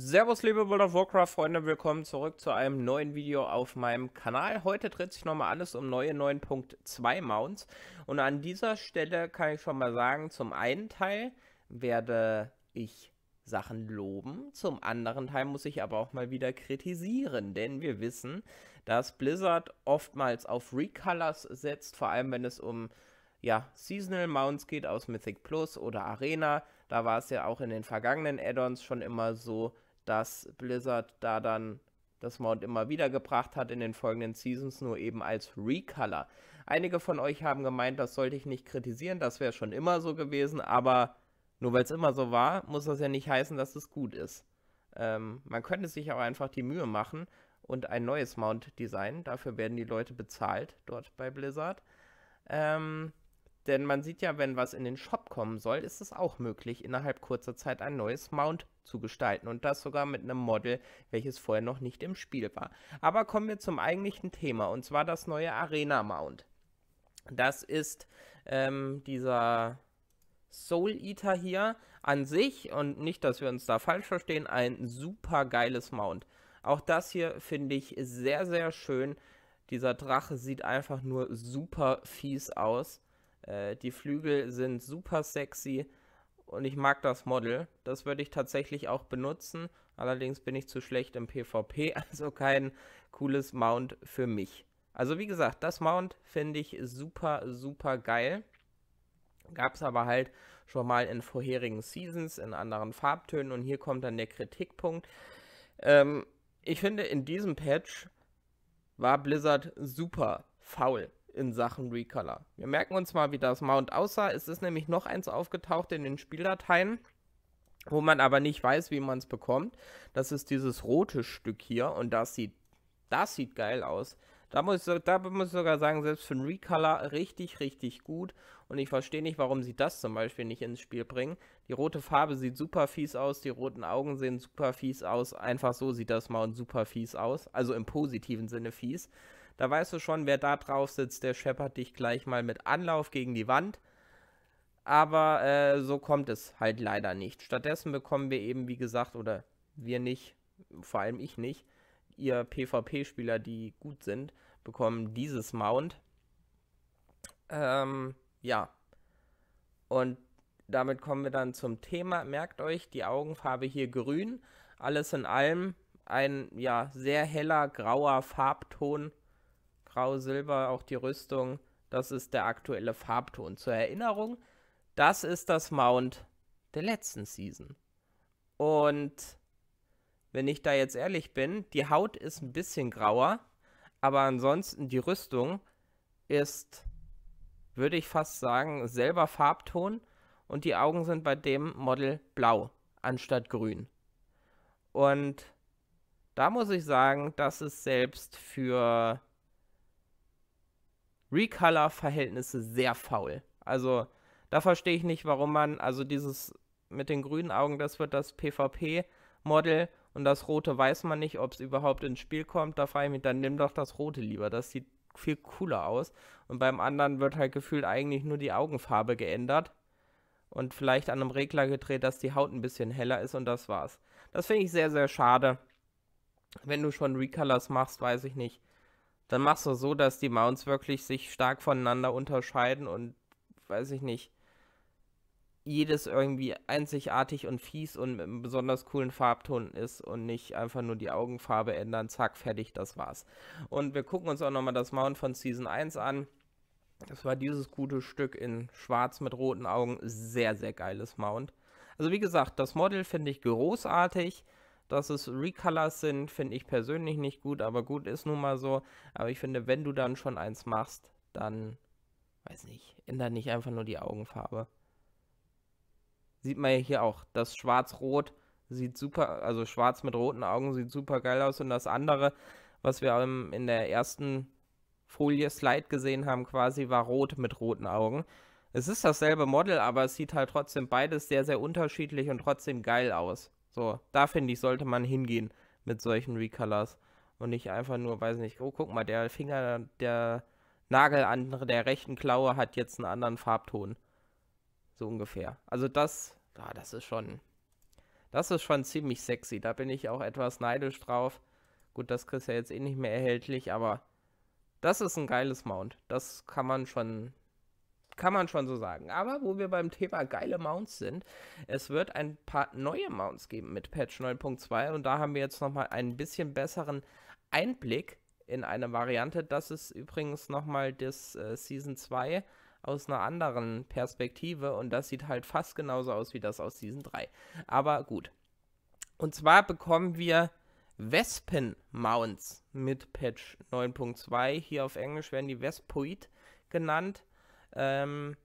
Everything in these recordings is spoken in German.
Servus liebe World of Warcraft Freunde, willkommen zurück zu einem neuen Video auf meinem Kanal. Heute dreht sich nochmal alles um neue 9.2 Mounts und an dieser Stelle kann ich schon mal sagen, zum einen Teil werde ich Sachen loben, zum anderen Teil muss ich aber auch mal wieder kritisieren, denn wir wissen, dass Blizzard oftmals auf Recolors setzt, vor allem wenn es um ja, Seasonal Mounts geht aus Mythic Plus oder Arena. Da war es ja auch in den vergangenen Add-ons schon immer so, dass Blizzard da dann das Mount immer wieder gebracht hat in den folgenden Seasons, nur eben als Recolor. Einige von euch haben gemeint, das sollte ich nicht kritisieren, das wäre schon immer so gewesen, aber nur weil es immer so war, muss das ja nicht heißen, dass es gut ist. Ähm, man könnte sich auch einfach die Mühe machen und ein neues Mount designen, dafür werden die Leute bezahlt dort bei Blizzard. Ähm, denn man sieht ja, wenn was in den Shop kommen soll, ist es auch möglich, innerhalb kurzer Zeit ein neues Mount zu gestalten und das sogar mit einem Model, welches vorher noch nicht im Spiel war. Aber kommen wir zum eigentlichen Thema und zwar das neue Arena Mount. Das ist ähm, dieser Soul Eater hier an sich und nicht, dass wir uns da falsch verstehen, ein super geiles Mount. Auch das hier finde ich sehr, sehr schön. Dieser Drache sieht einfach nur super fies aus. Äh, die Flügel sind super sexy und ich mag das Model. Das würde ich tatsächlich auch benutzen. Allerdings bin ich zu schlecht im PvP, also kein cooles Mount für mich. Also wie gesagt, das Mount finde ich super, super geil. Gab es aber halt schon mal in vorherigen Seasons in anderen Farbtönen und hier kommt dann der Kritikpunkt. Ähm, ich finde, in diesem Patch war Blizzard super faul in Sachen Recolor. Wir merken uns mal, wie das Mount aussah. Es ist nämlich noch eins aufgetaucht in den Spieldateien, wo man aber nicht weiß, wie man es bekommt. Das ist dieses rote Stück hier und das sieht, das sieht geil aus. Da muss, ich, da muss ich sogar sagen, selbst für einen Recolor richtig, richtig gut. Und ich verstehe nicht, warum sie das zum Beispiel nicht ins Spiel bringen. Die rote Farbe sieht super fies aus, die roten Augen sehen super fies aus. Einfach so sieht das Mount super fies aus. Also im positiven Sinne fies. Da weißt du schon, wer da drauf sitzt, der scheppert dich gleich mal mit Anlauf gegen die Wand. Aber äh, so kommt es halt leider nicht. Stattdessen bekommen wir eben, wie gesagt, oder wir nicht, vor allem ich nicht, ihr PvP-Spieler, die gut sind, bekommen dieses Mount. Ähm, ja. Und damit kommen wir dann zum Thema. Merkt euch, die Augenfarbe hier grün. Alles in allem ein ja sehr heller grauer Farbton, grau, silber, auch die Rüstung. Das ist der aktuelle Farbton. Zur Erinnerung, das ist das Mount der letzten Season. Und wenn ich da jetzt ehrlich bin, die Haut ist ein bisschen grauer, aber ansonsten die Rüstung ist, würde ich fast sagen, selber Farbton und die Augen sind bei dem Model blau anstatt grün. Und da muss ich sagen, das ist selbst für Recolor-Verhältnisse sehr faul. Also da verstehe ich nicht, warum man, also dieses mit den grünen Augen, das wird das PvP-Model und das rote weiß man nicht, ob es überhaupt ins Spiel kommt. Da frage ich mich, dann nimm doch das rote lieber, das sieht viel cooler aus. Und beim anderen wird halt gefühlt eigentlich nur die Augenfarbe geändert und vielleicht an einem Regler gedreht, dass die Haut ein bisschen heller ist und das war's. Das finde ich sehr, sehr schade. Wenn du schon Recolors machst, weiß ich nicht dann machst du so, dass die Mounts wirklich sich stark voneinander unterscheiden und weiß ich nicht, jedes irgendwie einzigartig und fies und mit einem besonders coolen Farbton ist und nicht einfach nur die Augenfarbe ändern, zack, fertig, das war's. Und wir gucken uns auch nochmal das Mount von Season 1 an. Das war dieses gute Stück in schwarz mit roten Augen. Sehr, sehr geiles Mount. Also wie gesagt, das Model finde ich großartig. Dass es Recolors sind, finde ich persönlich nicht gut, aber gut ist nun mal so. Aber ich finde, wenn du dann schon eins machst, dann, weiß nicht, ändert nicht einfach nur die Augenfarbe. Sieht man ja hier auch, das Schwarz-Rot sieht super, also Schwarz mit roten Augen sieht super geil aus und das andere, was wir in der ersten Folie Slide gesehen haben, quasi war rot mit roten Augen. Es ist dasselbe Model, aber es sieht halt trotzdem beides sehr, sehr unterschiedlich und trotzdem geil aus. So, da finde ich, sollte man hingehen mit solchen Recolors. Und nicht einfach nur, weiß nicht, oh, guck mal, der Finger, der Nagel an der rechten Klaue hat jetzt einen anderen Farbton. So ungefähr. Also das, ah, das ist schon, das ist schon ziemlich sexy. Da bin ich auch etwas neidisch drauf. Gut, das kriegst du ja jetzt eh nicht mehr erhältlich, aber das ist ein geiles Mount. Das kann man schon kann man schon so sagen. Aber wo wir beim Thema geile Mounts sind, es wird ein paar neue Mounts geben mit Patch 9.2 und da haben wir jetzt nochmal einen bisschen besseren Einblick in eine Variante. Das ist übrigens nochmal das äh, Season 2 aus einer anderen Perspektive und das sieht halt fast genauso aus wie das aus Season 3. Aber gut. Und zwar bekommen wir Wespen Mounts mit Patch 9.2. Hier auf Englisch werden die Vespoid genannt. Ähm,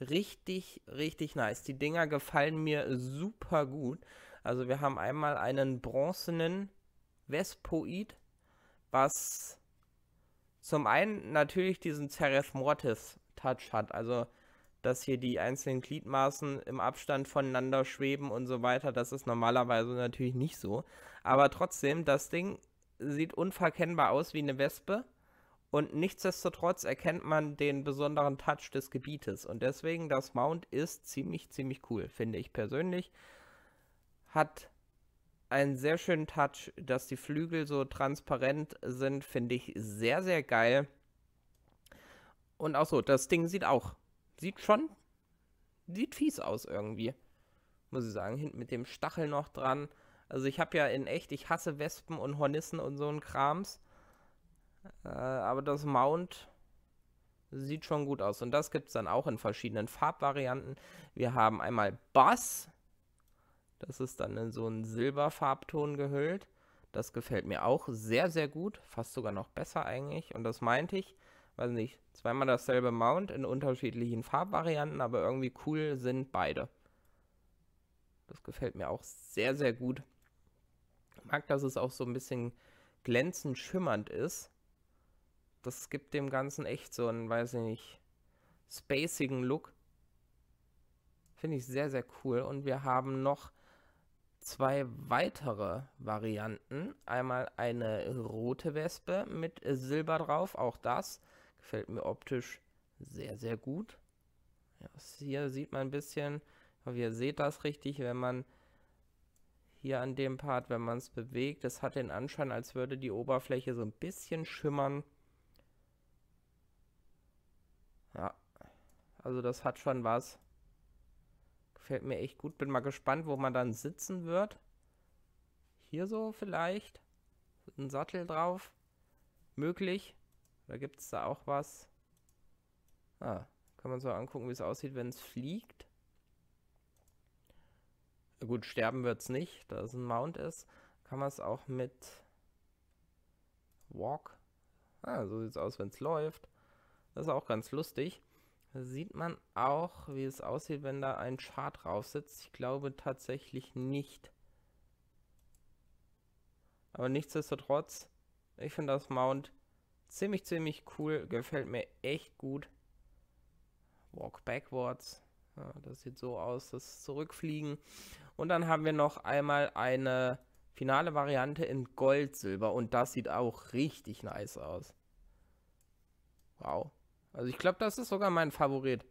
richtig, richtig nice. Die Dinger gefallen mir super gut. Also wir haben einmal einen bronzenen Vespoid, was zum einen natürlich diesen Serif Mortis Touch hat. Also dass hier die einzelnen Gliedmaßen im Abstand voneinander schweben und so weiter. Das ist normalerweise natürlich nicht so. Aber trotzdem, das Ding sieht unverkennbar aus wie eine Wespe. Und nichtsdestotrotz erkennt man den besonderen Touch des Gebietes. Und deswegen, das Mount ist ziemlich, ziemlich cool, finde ich persönlich. Hat einen sehr schönen Touch, dass die Flügel so transparent sind, finde ich sehr, sehr geil. Und auch so, das Ding sieht auch, sieht schon, sieht fies aus irgendwie. Muss ich sagen, hinten mit dem Stachel noch dran. Also ich habe ja in echt, ich hasse Wespen und Hornissen und so ein Krams. Äh, aber das Mount sieht schon gut aus. Und das gibt es dann auch in verschiedenen Farbvarianten. Wir haben einmal Bass. Das ist dann in so einen Silberfarbton gehüllt. Das gefällt mir auch sehr, sehr gut. Fast sogar noch besser eigentlich. Und das meinte ich. Weiß nicht, zweimal dasselbe Mount in unterschiedlichen Farbvarianten, aber irgendwie cool sind beide. Das gefällt mir auch sehr, sehr gut. Ich mag, dass es auch so ein bisschen glänzend schimmernd ist das gibt dem Ganzen echt so einen, weiß ich nicht, spacigen Look. Finde ich sehr, sehr cool. Und wir haben noch zwei weitere Varianten. Einmal eine rote Wespe mit Silber drauf. Auch das gefällt mir optisch sehr, sehr gut. Ja, hier sieht man ein bisschen, aber ihr seht das richtig, wenn man hier an dem Part, wenn man es bewegt, es hat den Anschein, als würde die Oberfläche so ein bisschen schimmern. Also das hat schon was. Gefällt mir echt gut. Bin mal gespannt, wo man dann sitzen wird. Hier so vielleicht. Ein Sattel drauf. Möglich. Da gibt es da auch was? Ah, kann man so angucken, wie es aussieht, wenn es fliegt. Gut, sterben wird es nicht, da es ein Mount ist. Kann man es auch mit Walk. Ah, so sieht es aus, wenn es läuft. Das ist auch ganz lustig. Da sieht man auch, wie es aussieht, wenn da ein Chart drauf sitzt. Ich glaube tatsächlich nicht. Aber nichtsdestotrotz, ich finde das Mount ziemlich, ziemlich cool. Gefällt mir echt gut. Walk backwards. Ja, das sieht so aus, das Zurückfliegen. Und dann haben wir noch einmal eine finale Variante in Gold, Silber. Und das sieht auch richtig nice aus. Wow. Also ich glaube, das ist sogar mein Favorit.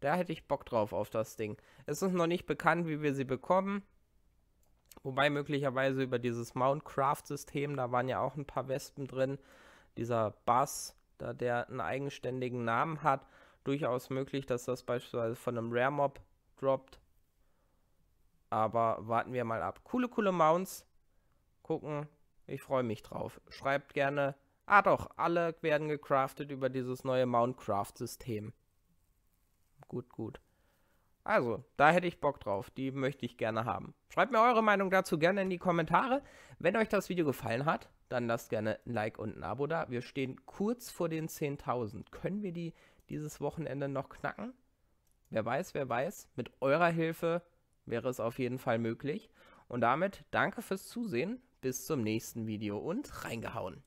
Da hätte ich Bock drauf auf das Ding. Es ist noch nicht bekannt, wie wir sie bekommen. Wobei möglicherweise über dieses Mountcraft-System, da waren ja auch ein paar Wespen drin, dieser Bass, da der einen eigenständigen Namen hat, durchaus möglich, dass das beispielsweise von einem Rare Mob droppt. Aber warten wir mal ab. Coole, coole Mounts. Gucken. Ich freue mich drauf. Schreibt gerne Ah doch, alle werden gecraftet über dieses neue Mountcraft-System. Gut, gut. Also, da hätte ich Bock drauf. Die möchte ich gerne haben. Schreibt mir eure Meinung dazu gerne in die Kommentare. Wenn euch das Video gefallen hat, dann lasst gerne ein Like und ein Abo da. Wir stehen kurz vor den 10.000. Können wir die dieses Wochenende noch knacken? Wer weiß, wer weiß. Mit eurer Hilfe wäre es auf jeden Fall möglich. Und damit danke fürs Zusehen. Bis zum nächsten Video und reingehauen.